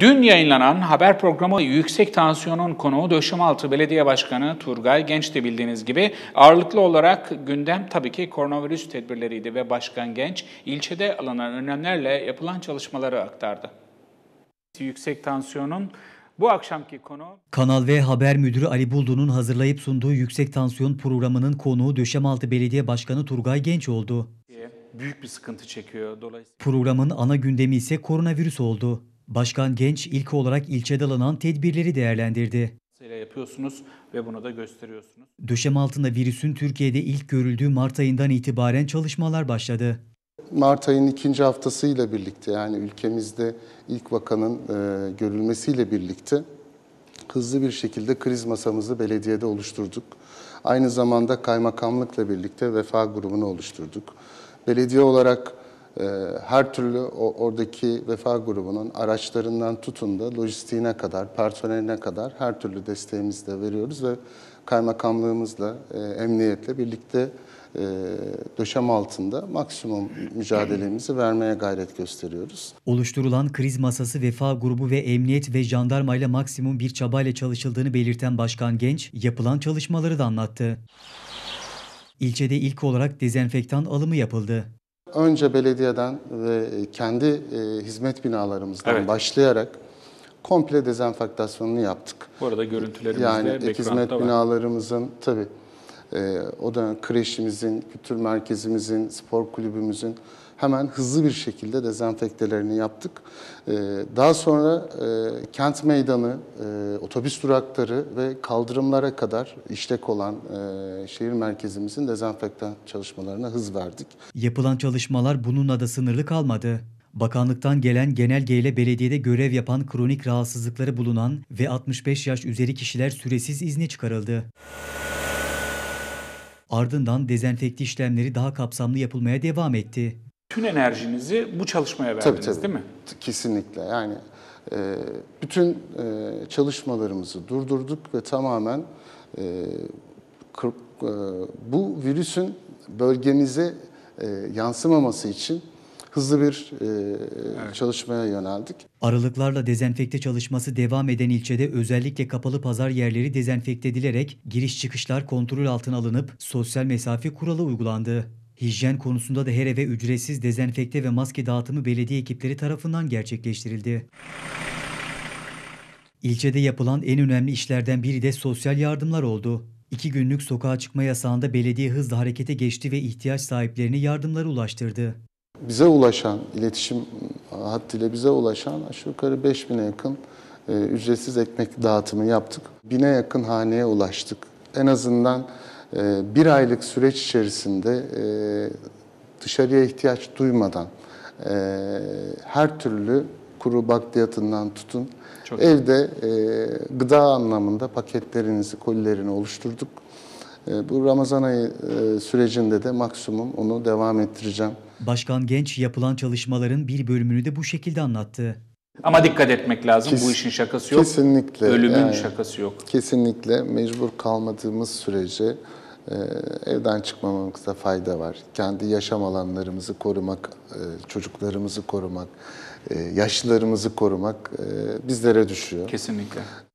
Dün yayınlanan haber programı Yüksek Tansiyon'un konuğu Döşemaltı Belediye Başkanı Turgay Genç de bildiğiniz gibi ağırlıklı olarak gündem tabii ki koronavirüs tedbirleriydi ve Başkan Genç ilçede alınan önlemlerle yapılan çalışmaları aktardı. Yüksek Tansiyon'un bu akşamki konu... Kanal V Haber Müdürü Ali Buldu'nun hazırlayıp sunduğu Yüksek Tansiyon programının konuğu Döşemaltı Belediye Başkanı Turgay Genç oldu. Büyük bir sıkıntı çekiyor dolayısıyla. Programın ana gündemi ise koronavirüs oldu. Başkan Genç ilk olarak ilçede alınan tedbirleri değerlendirdi. yapıyorsunuz ve bunu da gösteriyorsunuz. Döşem altında virüsün Türkiye'de ilk görüldüğü Mart ayından itibaren çalışmalar başladı. Mart ayının ikinci haftasıyla birlikte yani ülkemizde ilk vakanın e, görülmesiyle birlikte hızlı bir şekilde kriz masamızı belediyede oluşturduk. Aynı zamanda kaymakamlıkla birlikte vefa grubunu oluşturduk. Belediye olarak ee, her türlü oradaki vefa grubunun araçlarından tutun da lojistiğine kadar, personeline kadar her türlü desteğimizi de veriyoruz ve kaymakamlığımızla, e, emniyetle birlikte e, döşem altında maksimum mücadelemizi vermeye gayret gösteriyoruz. Oluşturulan kriz masası vefa grubu ve emniyet ve jandarmayla maksimum bir çabayla çalışıldığını belirten Başkan Genç, yapılan çalışmaları da anlattı. İlçede ilk olarak dezenfektan alımı yapıldı. Önce belediyeden ve e, kendi e, hizmet binalarımızdan Evet. başlayarak komple dezenfektasyonunu yaptık. Bu arada görüntülerimizde Yani hizmet binalarımızın tabii e, o da kreşimizin, kültür merkezimizin, spor kulübümüzün hemen hızlı bir şekilde dezenfektelerini yaptık. E, daha sonra e, kent meydanı, e, otobüs durakları ve kaldırımlara kadar işlek olan e, şehir merkezimizin dezenfektan çalışmalarına hız verdik. Yapılan çalışmalar bununla da sınırlı kalmadı. Bakanlıktan gelen genelgeyle belediyede görev yapan kronik rahatsızlıkları bulunan ve 65 yaş üzeri kişiler süresiz izne çıkarıldı. Ardından dezenfekte işlemleri daha kapsamlı yapılmaya devam etti. Tüm enerjinizi bu çalışmaya verdiniz tabii, tabii. değil mi? Kesinlikle yani e, bütün e, çalışmalarımızı durdurduk ve tamamen e, e bu virüsün bölgemize e, yansımaması için hızlı bir e, evet. çalışmaya yöneldik. Aralıklarla dezenfekte çalışması devam eden ilçede özellikle kapalı pazar yerleri dezenfekte edilerek giriş çıkışlar kontrol altına alınıp sosyal mesafe kuralı uygulandı. Hijyen konusunda da her eve ücretsiz dezenfekte ve maske dağıtımı belediye ekipleri tarafından gerçekleştirildi. İlçede yapılan en önemli işlerden biri de sosyal yardımlar oldu. İki günlük sokağa çıkma yasağında belediye hızla harekete geçti ve ihtiyaç sahiplerine yardımları ulaştırdı bize ulaşan, iletişim hattıyla bize ulaşan aşağı yukarı 5000'e yakın e, ücretsiz ekmek dağıtımı yaptık. Bine yakın haneye ulaştık. En azından e, bir aylık süreç içerisinde e, dışarıya ihtiyaç duymadan e, her türlü kuru bakliyatından tutun. Çok Evde e, gıda anlamında paketlerinizi, kolilerini oluşturduk. Ee, bu Ramazan ayı e, sürecinde de maksimum onu devam ettireceğim. Başkan Genç yapılan çalışmaların bir bölümünü de bu şekilde anlattı. Ama dikkat etmek lazım. Kes, bu işin şakası yok. Kesinlikle. Ölümün yani, şakası yok. Kesinlikle mecbur kalmadığımız sürece e, evden çıkmamamızda fayda var. Kendi yaşam alanlarımızı korumak, e, çocuklarımızı korumak, yaşlılarımızı korumak bizlere düşüyor. Kesinlikle.